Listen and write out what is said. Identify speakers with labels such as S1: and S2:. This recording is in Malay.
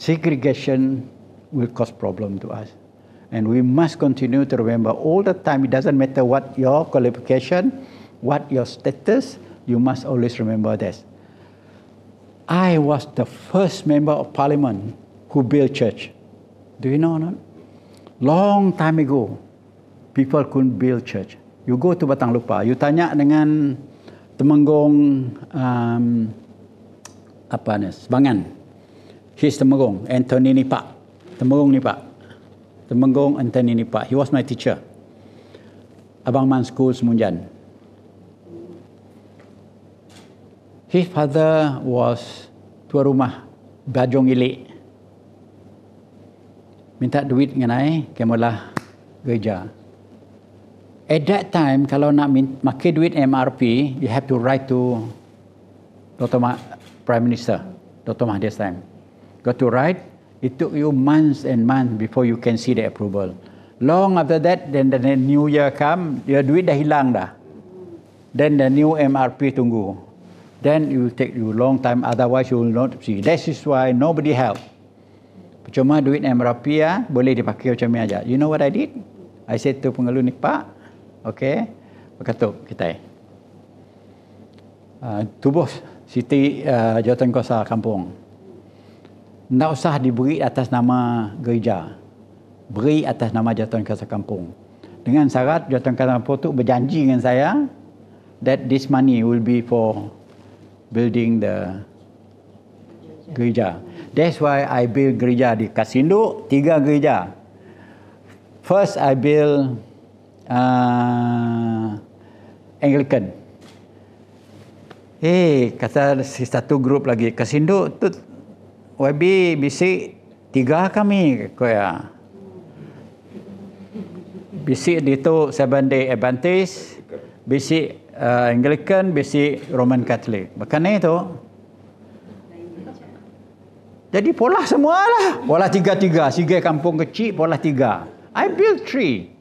S1: segregation will cause problem to us. And we must continue to remember all the time, it doesn't matter what your qualification, what your status, you must always remember this. I was the first member of parliament who built church. Do you know or not? Long time ago, people couldn't build church. You go to Batang Lupa, you tanya dengan Temenggong um, apa ni, Bangan. he's Temenggong, Anthony Nipak. Temenggong Pak. Temenggong Anthony Pak. He was my teacher. Abang Man School Semunjan. His father was tua rumah Bajong Ilik. Minta duit dengan saya, kemulah kerja. At that time, kalau nak pakai duit MRP, you have to write to Dr. Mah, Prime Minister, Dr. Mahathir this time got to write. It took you months and months before you can see the approval. Long after that, then the new year come, your duit dah hilang dah. Then the new MRP tunggu. Then it will take you a long time, otherwise you will not see. That is why nobody help. Cuma duit MRP ya, boleh dipakai macam ni aja. You know what I did? I said to pengeluh ni, Pak, okay, berkatuk kita. Uh, ah, tubuh, Siti uh, Jawatan Kuasa Kampung tidak usah diberi atas nama gereja. Beri atas nama Jatuan Kasa Kampung. Dengan syarat Jatuan Kasa Kampung itu berjanji dengan saya that this money will be for building the gereja. That's why I build gereja di Kasindo, tiga gereja. First I build uh, Anglican. Eh, hey, kata satu grup lagi, Kasindo tu YB bisik tiga kami ke ya. Bisik di tu Seven Day Adventist, bisik uh, Anglican, bisik Roman Catholic. Bukan ni tu. Jadi pola lah. Pola tiga-tiga. Sigai kampung kecil pola tiga. I build three.